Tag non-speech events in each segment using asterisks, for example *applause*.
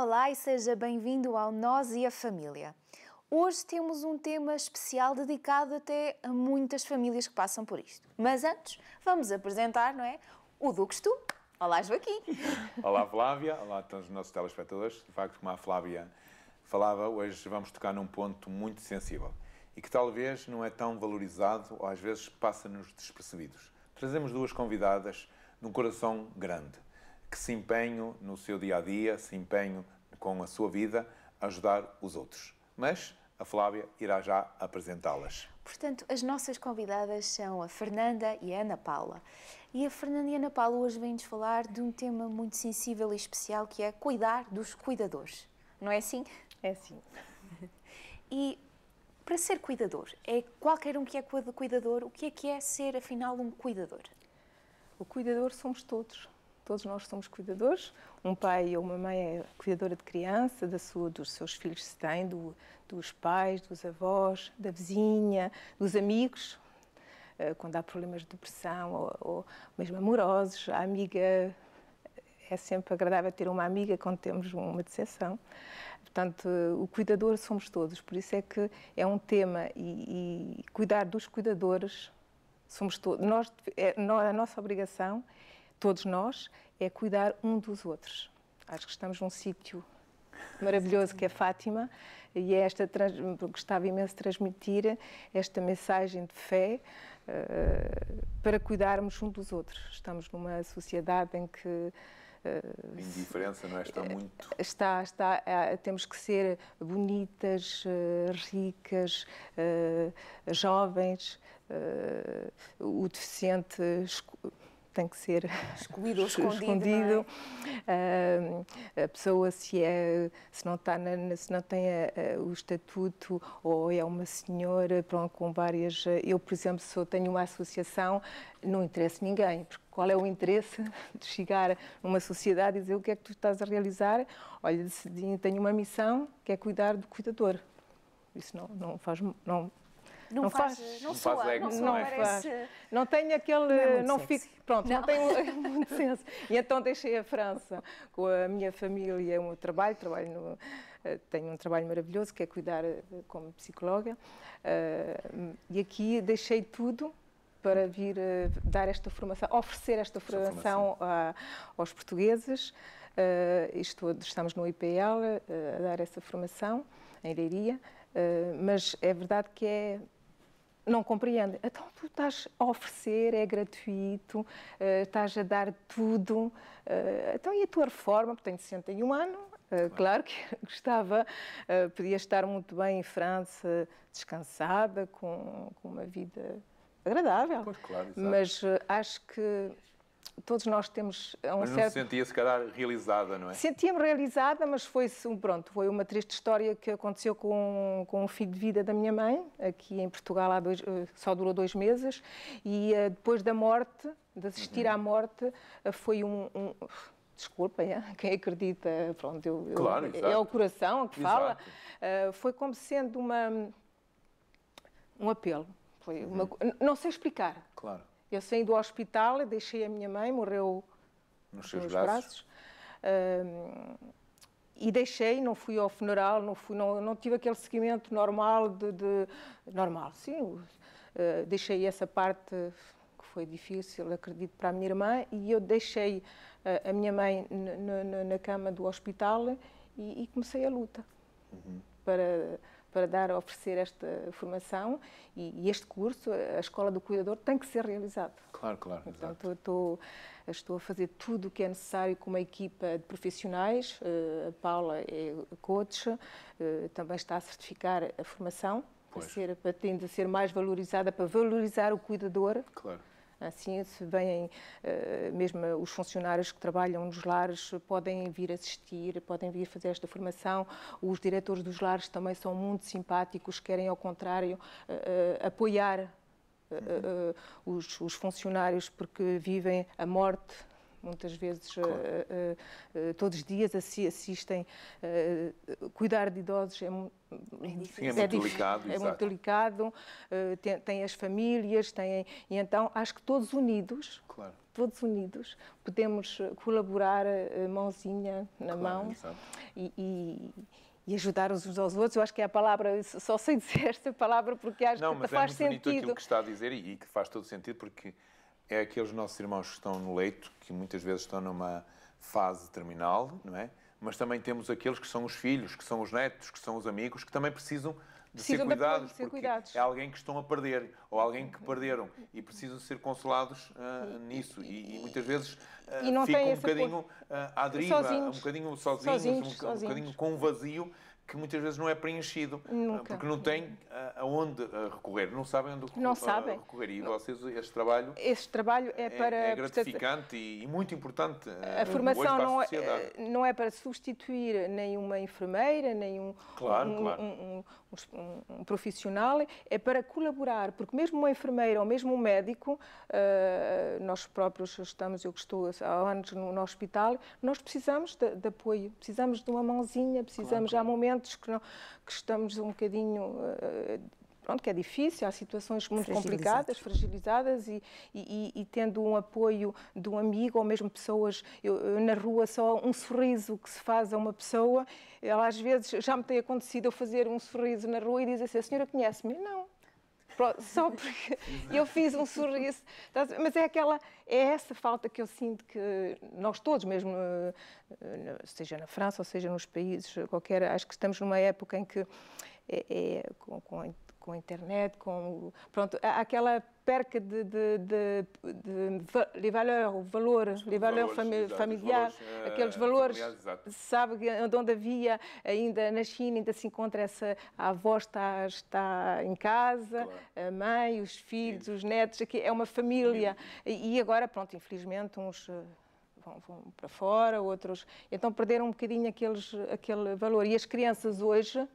Olá e seja bem-vindo ao Nós e a Família. Hoje temos um tema especial dedicado até a muitas famílias que passam por isto. Mas antes, vamos apresentar, não é? O Dux Tu. Olá, Joaquim. *laughs* Olá, Flávia. Olá a todos os nossos telespectadores. De facto, como a Flávia falava, hoje vamos tocar num ponto muito sensível e que talvez não é tão valorizado ou às vezes passa-nos despercebidos. Trazemos duas convidadas de um coração grande que se empenham no seu dia a dia, se empenham com a sua vida a ajudar os outros. Mas a Flávia irá já apresentá-las. Portanto, as nossas convidadas são a Fernanda e a Ana Paula. E a Fernanda e a Ana Paula hoje vêm-nos falar de um tema muito sensível e especial que é cuidar dos cuidadores. Não é assim? É assim. *laughs* E para ser cuidador, é qualquer um que é cuidador, o que é que é ser afinal um cuidador? O cuidador somos todos todos nós somos cuidadores. Um pai ou uma mãe é cuidadora de criança, da sua, dos seus filhos se tem, do, dos pais, dos avós, da vizinha, dos amigos, eh, quando há problemas de depressão ou, ou mesmo amorosos, a amiga é sempre agradável ter uma amiga quando temos uma decepção. Portanto, o cuidador somos todos, por isso é que é um tema e, e cuidar dos cuidadores somos todos. Nós, é, a nossa obrigação todos nós, é cuidar um dos outros. Acho que estamos num sítio maravilhoso que é Fátima e é esta gostava imenso de transmitir esta mensagem de fé uh, para cuidarmos um dos outros. Estamos numa sociedade em que eh, indiferença não é? está eh, muito está está temos que ser bonitas ricas jovens o deficiente tem que ser *laughs* escondido, é? escondido. É? Uh, a pessoa se é se não está na, se não tem a, a, o estatuto ou é uma senhora pronto, com várias ah, eu por exemplo sou tenho uma associação não interessa ninguém porque qual é o interesse *laughs* de chegar numa sociedade e dizer o que é que tu estás a realizar olha tenho uma missão que é cuidar do cuidador isso não não faz não não, não faz, faz, não, não soa, faz não, soa, não, parece... Faz. Não tem aquele, não, é fico, pronto, não, não tem *laughs* muito senso. E então deixei a França com a minha família, o meu trabalho, trabalho no, eh, tenho um trabalho maravilhoso que é cuidar eh, como psicóloga eh, e aqui deixei tudo para vir dar esta formação, oferecer esta formação, aos portugueses. Estou, estamos no IPL a dar essa formação em Leiria, mas é verdade que é não compreende. Então, tu estás a oferecer, é gratuito, eh, estás a dar tudo. Eh, então, e a tua reforma? Porque tenho 61 anos, eh, claro, claro que *laughs* gostava, podia estar muito bem em França, descansada, com, com uma vida agradável. Pois, claro, Mas acho que todos nós temos é um mas não certo... se sentia, se calhar, realizada, não é? Sentia-me realizada, mas foi, pronto, foi uma triste história que aconteceu com, com o filho de vida da minha mãe, aqui em Portugal há dois, eh, só durou dois meses, e eh, depois da morte, de assistir uhum. à morte, eh, foi um, um desculpem, é? quem acredita, pronto, eu, claro, eu, é o coração que fala, uh, foi como sendo uma, um apelo. Foi uma, uhum. Não sei explicar. Claro. Eu saí do hospital deixei a minha mãe, morreu nos seus nos braços. braços. Uh, e deixei, não fui ao funeral, não, fui, não, não tive aquele seguimento normal de, de normal, sim, uh, deixei essa parte que foi difícil, acredito, para a minha irmã e eu deixei uh, a minha mãe na cama do hospital e, e comecei a luta uhum. para para dar, oferecer esta formação e, e, este curso, a Escola do Cuidador tem que ser realizado. Claro, claro. Portanto, eu estou, estou a fazer tudo o que é necessário com uma equipa de profissionais. Eh, a Paula é coach, eh, também está a certificar a formação, para ser, para, tendo a ser mais valorizada, para valorizar o cuidador. Claro. Assim, se vêm eh, mesmo os funcionários que trabalham nos lares podem vir assistir, podem vir fazer esta formação. Os diretores dos lares também são muito simpáticos, querem, ao contrário, eh, eh, apoiar os, funcionários porque vivem a morte muitas vezes, eh, claro. uh, uh, todos os dias assistem. cuidar de idosos é, é Sim, é muito é delicado. É exato. muito delicado, tem, tem, as famílias, tem, e então acho que todos unidos, claro. todos unidos, podemos colaborar mãozinha na claro, mão e, e, e, ajudar uns aos outros. Eu acho que é a palavra, só sei dizer esta palavra porque acho Não, que faz sentido. Não, mas é bonito aquilo que está a dizer e, e que faz todo sentido porque é aqueles nossos irmãos que estão no leito, que muitas vezes estão numa fase terminal, não é? Mas também temos aqueles que são os filhos, que são os netos, que são os amigos, que também precisam de precisam ser cuidados, de ser cuidados. é alguém que estão a perder, ou alguém que perderam, e precisam ser consolados uh, nisso. E, e, muitas vezes uh, ah, ficam um bocadinho uh, à deriva, sozinhos. um bocadinho sozinhos, sozinhos, um, sozinhos. um bocadinho com um vazio que muitas vezes não é preenchido, ah, Nunca. porque não têm ah, aonde ah, recorrer, não sabem onde não sabem. recorrer. E vocês, este trabalho, este trabalho é, é, para, é gratificante portanto, e, muito importante. A formação não, a é, eh, não é para substituir nenhuma enfermeira, nenhum claro, um, claro. Um, um, um, profissional, é para colaborar, porque mesmo uma enfermeira ou mesmo um médico, uh, nós próprios estamos, eu que estou há anos no, no hospital, nós precisamos de, de, apoio, precisamos de uma mãozinha, precisamos, claro, claro. há momentos que, não, que estamos um bocadinho uh, pronto, que é difícil, há situações muito complicadas, fragilizadas e, e, e, tendo um apoio de um amigo ou mesmo pessoas, eu, eu, na rua só um sorriso que se faz a uma pessoa, ela às vezes, já me tem acontecido eu fazer um sorriso na rua e dizer assim, a senhora conhece-me? Não, só *laughs* porque eu fiz um sorriso. Mas é aquela, é essa falta que eu sinto que nós todos, mesmo eh, eh, seja na França ou seja nos países qualquer, acho que estamos numa época em que é, é, com, com, com, a internet, com pronto, aquela perca de, de, de, de valor, valor, de valor familiar, exato, valores, aqueles valores, é, sabe, onde havia ainda na China, ainda se encontra essa, a avó está, está em casa, claro. a mãe, os filhos, Sim. os netos, aqui é uma família. E, e agora, pronto, infelizmente, uns eh, vão, para fora, outros. Então perderam um bocadinho aqueles, aquele valor. E as crianças hoje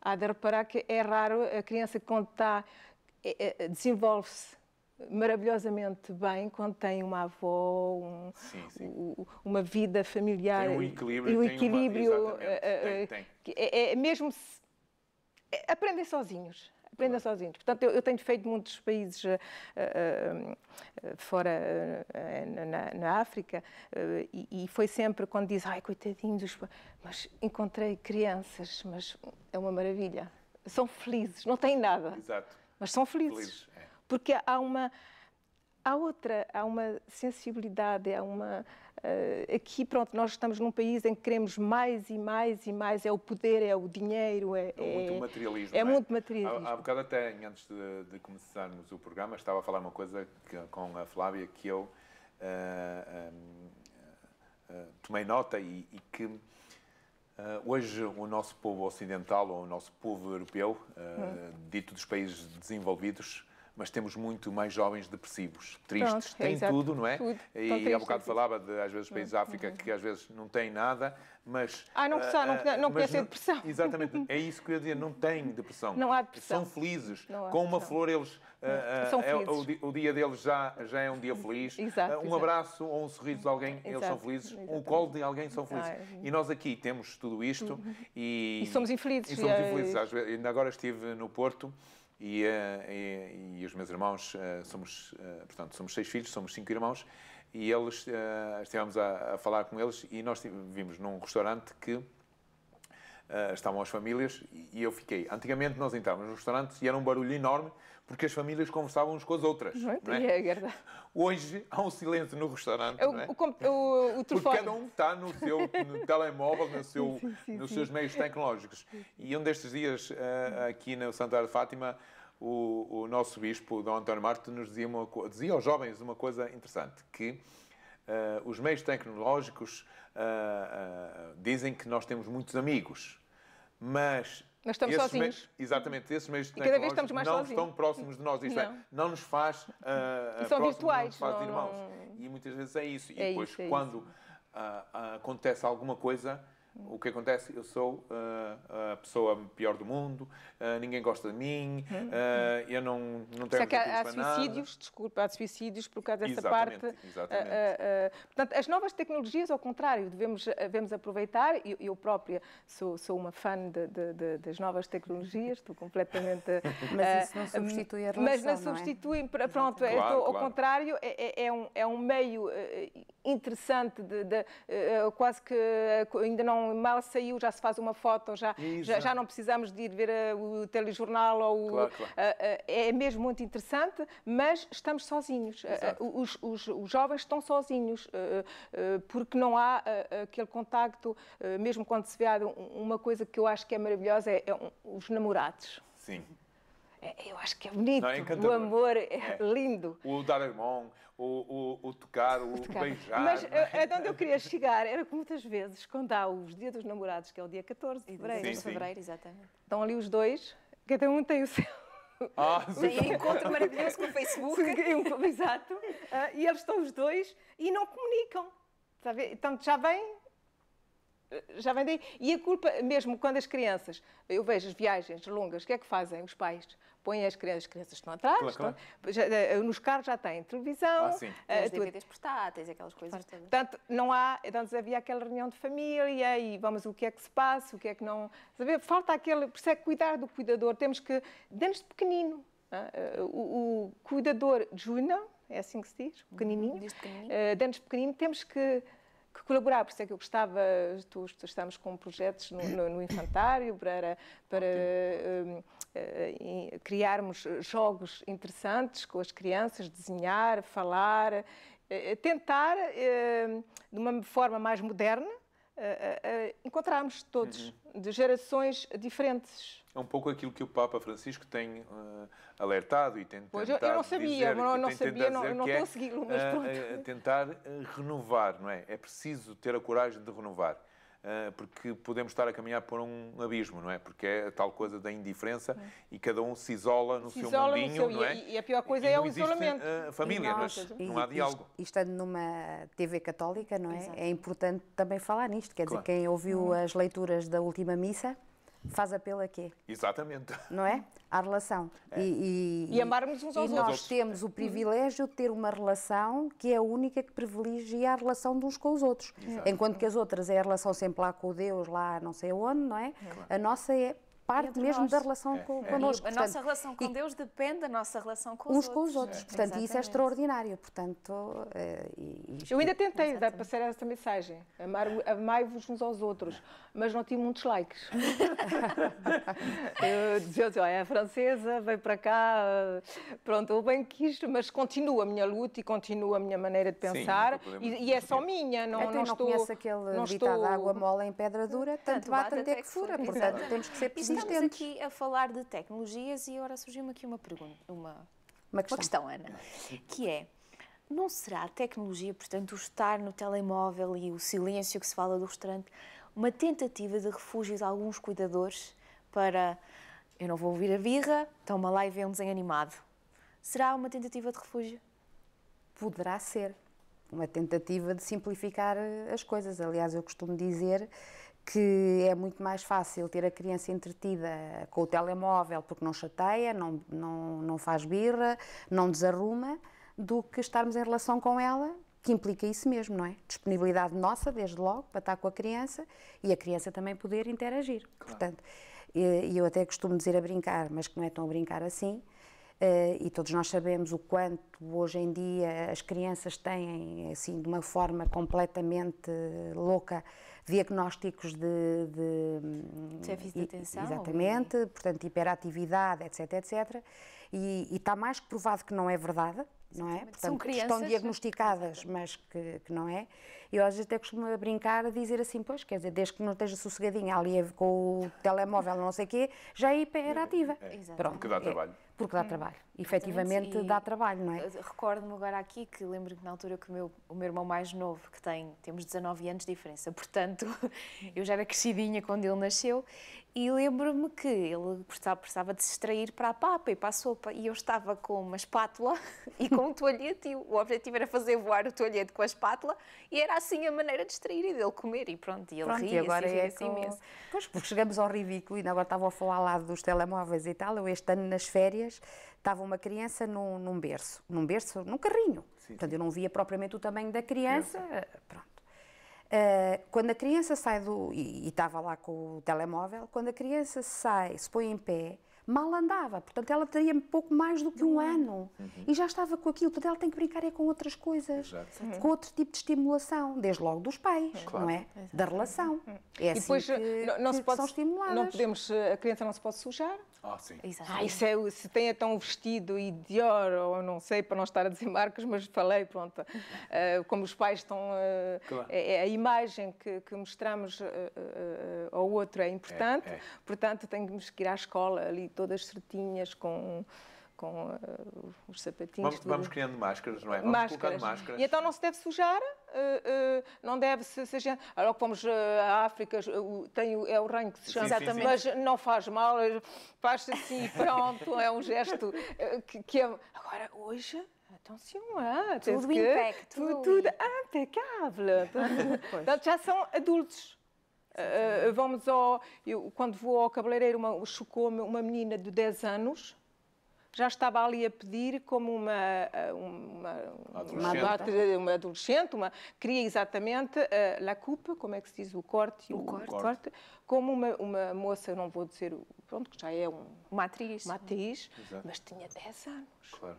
Há de reparar que é raro a criança quando está, eh, eh, desenvolve-se maravilhosamente bem quando tem uma avó, um, sim, sim. uma vida familiar. Tem um equilíbrio. E o equilíbrio. Tem uma, uh, tem, tem. É, é, mesmo se, aprendem sozinhos. Aprenda sozinhos. Portanto, eu, eu, tenho feito muitos países uh, uh, fora uh, na, na, África e, e, foi sempre quando diz, ai, coitadinho dos... Mas encontrei crianças, mas é uma maravilha. São felizes, não têm nada. Exato. Mas são felizes. felizes é. Porque há uma... Há outra, há uma sensibilidade, há uma eh, aqui, pronto, nós estamos num país em que queremos mais e mais e mais. É o poder, é o dinheiro, é. É muito é materialismo. É, é? muito materialismo. Há, há bocado até, antes de, de, começarmos o programa, estava a falar uma coisa que, com a Flávia que eu uh, uh, uh, tomei nota e, e que. hoje, o nosso povo ocidental, ou o nosso povo europeu, hum. dito dos países desenvolvidos, mas temos muito mais jovens depressivos, tristes, Pronto, é têm tudo, não é? Tudo. E triste, há bocado falava, de, às vezes, países da uhum. África uhum. que às vezes não têm nada, mas... Ah, não, precisa, uh, não, podia conhece eh, depressão. Exatamente, é isso que eu ia dizer, não têm depressão. Não há depressão. São felizes. Com uma flor eles... Uh, são é felizes. o, dia deles já, já é um dia *laughs* feliz. Exato, um exato. abraço ou um sorriso de alguém, exato, eles são felizes. Exatamente. Um colo de alguém, são felizes. E nós aqui temos tudo isto uhum. e... E somos infelizes. E somos é infelizes. Às vezes, ainda agora estive no Porto e, eh, e, e os meus irmãos, eh, somos, eh, portanto, somos seis filhos, somos cinco irmãos, e eles, estivemos a, a falar com eles e nós vimos num restaurante que Uh, estavam as famílias e eu fiquei. Antigamente nós entrávamos nos restaurantes e era um barulho enorme porque as famílias conversavam uns com as outras. Não é? É? é? é verdade. Hoje há um silêncio no restaurante. É o, é? o, o, telefone. Porque cada um está no seu *laughs* no telemóvel, no seu, sim, sim, nos sim. seus meios tecnológicos. E um destes dias, eh, aqui no Santuário de Fátima, o, o nosso bispo, Dom António Marto, nos dizia, uma, dizia aos jovens uma coisa interessante, que Uh, os meios tecnológicos uh, uh, dizem que nós temos muitos amigos, mas nós estamos esses sozinhos. Meios, exatamente, esses meios e cada vez estamos mais não sozinhos. estão próximos de nós. Isto é, não. É, não nos faz. Uh, e são virtuais. Não nos faz irmãos. Não... E muitas vezes é isso. E é depois, isso, é quando uh, acontece alguma coisa o que acontece? Eu sou uh, a pessoa pior do mundo, uh, ninguém gosta de mim, uh, eu não, não tenho nada que há, há suicídios, nada. desculpa, há suicídios por causa dessa exatamente, parte. Exatamente. portanto, as novas tecnologias, ao contrário, devemos, devemos aproveitar, eu, eu própria sou, sou uma fã de, de, de, das novas tecnologias, estou completamente... *laughs* mas isso não substitui a relação, Mas não, não é? substitui, é? pronto, claro, estou, ao contrário, é, é, é, um, é um meio interessante, de, quase que ainda não mal saiu, já se faz uma foto, já, já, já, não precisamos de ir ver eh, o telejornal ou claro, eh, eh, é mesmo muito interessante, mas estamos sozinhos. Os, os, os, jovens estão sozinhos, porque não há aquele contacto, mesmo quando se vê uma coisa que eu acho que é maravilhosa, é, é um, os namorados. Sim. É, eu acho que é bonito. é o amor é, é. lindo. O dar a mão, o, o, o, tocar, o, o beijar. Mas é? Eh, onde eu queria chegar era que muitas vezes, quando há os Dia dos Namorados, que é o dia 14 de fevereiro, sim, fevereiro exatamente. estão ali os dois, cada um tem o seu. Ah, sim. encontro maravilhoso com o Facebook. Exato. Ah, e eles estão os dois e não comunicam. Então já vem já vem daí. E a culpa, mesmo quando as crianças, eu vejo as viagens longas, o que é que fazem os pais? Põem as crianças, as crianças estão atrás, claro, estão, claro. Já, eh, nos carros já têm televisão, ah, sim. Uh, as DVDs portáteis, aquelas coisas. Portanto, portanto, não há, antes havia aquela reunião de família e vamos, o que é que se passa, o que é que não. Sabe, falta aquele, por isso é cuidar do cuidador, temos que, desde pequenino, uh, o, o, cuidador Juna, é assim que se diz, pequenininho, uh, desde pequenino temos que que colaborar, por isso é que eu gostava, tu, tu estamos com projetos no, no, no infantário para, para um, uh, eh, eh, criarmos jogos interessantes com as crianças, desenhar, falar, uh, tentar, uh, de uma forma mais moderna, encontrarmos todos, uhum. de gerações diferentes é um pouco aquilo que o Papa Francisco tem uh, alertado e tem pois tentado eu não sabia, dizer, não, não sabia, não, não é, consegui-lo, mas eh, pronto. Eh, tentar renovar, não é? É preciso ter a coragem de renovar porque podemos estar a caminhar por um abismo, não é? Porque é a tal coisa da indiferença é. e cada um se isola no se seu isola mundinho, no seu, não é? E a pior coisa e é o isolamento. família, não, mas e, não há diálogo. E, estando numa TV católica, não é? Exato. É importante também falar nisto, quer claro. dizer, quem ouviu hum. as leituras da última missa faz apelo a quê? Exatamente. Não é? À relação. É. E, e, e, amarmos uns aos outros. E nós temos o privilégio de ter uma relação que é a única que privilegia a relação de uns com os outros. Exato. Enquanto que as outras é a relação sempre lá com o Deus, lá não sei onde, não é? Claro. A nossa é parte mesmo nós. da relação é. com, é. connosco. A portanto, nossa relação com Deus depende da nossa relação com uns outros. uns com os outros. É. Portanto, Exatamente. isso é extraordinário. Portanto, uh, e, eu ainda é tentei dar passar essa mensagem. Amai-vos uns aos outros, mas não tive muitos likes. *laughs* eu dizia assim, olha, é francesa, veio para cá, pronto, eu bem quis, mas continua a minha luta e continua a minha maneira de pensar. Sim, e, e, é só minha, não, Até não, não estou... não conheço aquele não ditado, estou... água mola em pedra dura, tanto, tanto bate até que fura. Portanto, temos que ser precisos estamos aqui a falar de tecnologias e agora surgiu-me aqui uma pergunta, uma, uma, questão. uma questão, Ana, que é, não será a tecnologia, portanto, o estar no telemóvel e o silêncio que se fala do restaurante, uma tentativa de refúgio de alguns cuidadores para eu não vou ouvir a birra, toma lá e vê um desenho animado. Será uma tentativa de refúgio? Poderá ser. Uma tentativa de simplificar eh, as coisas. Aliás, eu costumo dizer que é muito mais fácil ter a criança entretida com o telemóvel porque não chateia, não, não, não faz birra, não desarruma, do que estarmos em relação com ela, que implica isso mesmo, não é? Disponibilidade nossa, desde logo, para estar com a criança e a criança também poder interagir. Claro. Portanto, e eu até costumo dizer a brincar, mas que não é tão a brincar assim, eh, e todos nós sabemos o quanto hoje em dia as crianças têm, assim, de uma forma completamente louca, diagnósticos de, de de atenção. Exatamente, ou... portanto, hiperatividade, etc, etc. E, e está mais que provado que não é verdade, não é? Portanto, São crianças. estão diagnosticadas, mas que, que, não é. Eu às vezes até costumo brincar a dizer assim, pois, quer dizer, desde que não esteja sossegadinha ali com o telemóvel, não sei o quê, já é hiperativa. É, é. Pronto. Que dá trabalho. É. Porque dá hum, trabalho, efetivamente dá trabalho, não é? Eh, recordo-me agora aqui que lembro-me na altura que o meu, o meu irmão mais novo, que tem, temos 19 anos de diferença, portanto, *laughs* eu já era crescidinha quando ele nasceu, e lembro-me que ele precisava de se extrair para a papa e para a sopa, e eu estava com uma espátula *laughs* e com um toalhete, e o objetivo era fazer voar o toalhete com a espátula, e era assim a maneira de extrair e dele comer, e pronto, e ele pronto, ria, e agora ria é assim com... Pois, porque chegamos ao ridículo, e agora estava a falar lá dos telemóveis e tal, eu este ano nas férias, dias, estava uma criança num, num berço, num berço, num carrinho. Sim, Portanto, sim. eu não via propriamente o tamanho da criança. Sim. Eh, pronto. Uh, quando a criança sai do. E, e estava lá com o telemóvel, quando a criança sai, se põe em pé, mal andava. Portanto, ela teria pouco mais do que um ano uhum. e já estava com aquilo. Portanto, ela tem que brincar é com outras coisas, com outro tipo de estimulação, desde logo dos pais, não é? Exato. Da relação. Uhum. É e assim depois, que, não, não que, se pode, são estimuladas. Não podemos, a criança não se pode sujar. Ah, sim. Exato. Ah, isso é, se tem então um vestido e Dior, ou não sei, para não estar a dizer *laughs* marcas, mas falei, pronto. Uh, como os pais estão. Uh, claro. É, é, a imagem que, que mostramos uh, ao outro é importante, é, é. portanto, temos que ir à escola ali todas certinhas com. Um, com uh, os sapatinhos. Vamos, vamos, criando máscaras, não é? Vamos máscaras. máscaras. E então não se deve sujar, uh, uh, não deve se, se gente. Agora que vamos à África, tem é o ranho que se chama, sim, sim, mas não faz mal, faz assim, *laughs* pronto, é um gesto que, que é. Agora, hoje. Atenção, ah, tudo impecável. Tudo, tudo ah, *laughs* impecável. Portanto, já são adultos. Uh, vamos ao. Eu, quando vou ao cabeleireiro, chocou-me uma menina de 10 anos já estava ali a pedir como uma, uh, uma, uma adolescente, eh, uma, adolescente uma, queria exatamente uh, la coupe, como é que se diz, o corte, o, o corte. corte. como uma, uma moça, não vou dizer, pronto, que já é um, uma atriz, uma atriz mas tinha 10 anos. Claro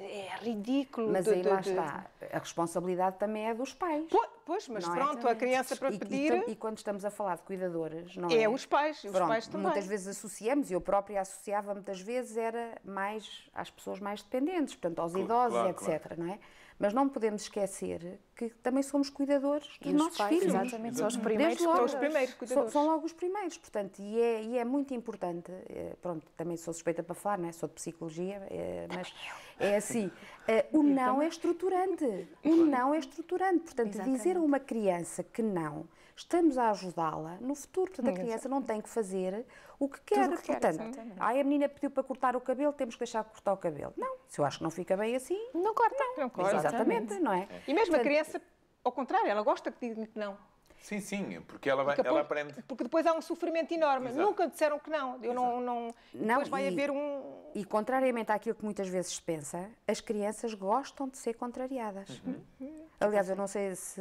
é ridículo. Mas aí lá está. A responsabilidade também é dos pais. Pois, mas não é? pronto, é? a criança para pedir. E, então, e, quando estamos a falar de cuidadores, não é? É os pais, pronto, os pais também. Muitas vezes associamos, eu própria associava muitas vezes, era mais às pessoas mais dependentes, portanto aos claro, idosos, claro, etc. Claro. Não é? Mas não podemos esquecer que também somos cuidadores dos nossos pais, filhos. Exatamente, são os primeiros, os primeiros cuidadores. São, são logo os primeiros, portanto, e é, e é muito importante, eh, pronto, também sou suspeita para falar, não é? Sou de psicologia, é, mas é assim, eh, o não é estruturante, o não é estruturante, portanto, Exatamente. dizer a uma criança que não, estamos a ajudá-la no futuro, portanto, a criança não tem que fazer o que quer. Que Portanto, quer, ai, a menina pediu para cortar o cabelo, temos que deixar cortar o cabelo. Não, se eu acho que não fica bem assim. Não corta. Não, não corta. Exatamente, não é? E mesmo Portanto, a criança, ao contrário, ela gosta que diga que não. Sim, sim, porque ela, vai, porque ela depois, aprende. Porque depois há um sofrimento enorme. Exato. Nunca disseram que não. Eu não, não, não. Depois vai e, haver um. E contrariamente àquilo que muitas vezes se pensa, as crianças gostam de ser contrariadas. Uhum. uhum. Aliás, eu não sei se.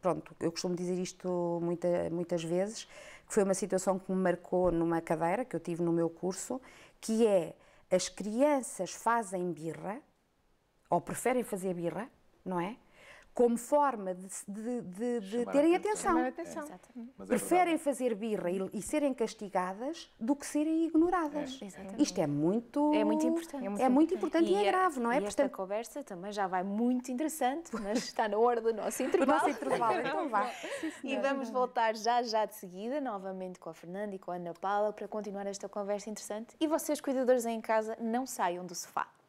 Pronto, eu costumo dizer isto muita, muitas vezes, que foi uma situação que me marcou numa cadeira que eu tive no meu curso, que é as crianças fazem birra, ou preferem fazer birra, não é? como forma de, de, de, de terem atenção. atenção. É. Preferem é fazer birra e, e, serem castigadas do que serem ignoradas. É. Isto é muito, é muito importante. É muito, é muito importante, é importante e, e, é grave, não é? E Portanto, esta conversa também já vai muito interessante, mas está na hora do nosso intervalo. *laughs* nosso intervalo, *laughs* então vá. e vamos voltar já, já de seguida, novamente com a Fernanda e com a Ana Paula, para continuar esta conversa interessante. E vocês, cuidadores em casa, não saiam do sofá.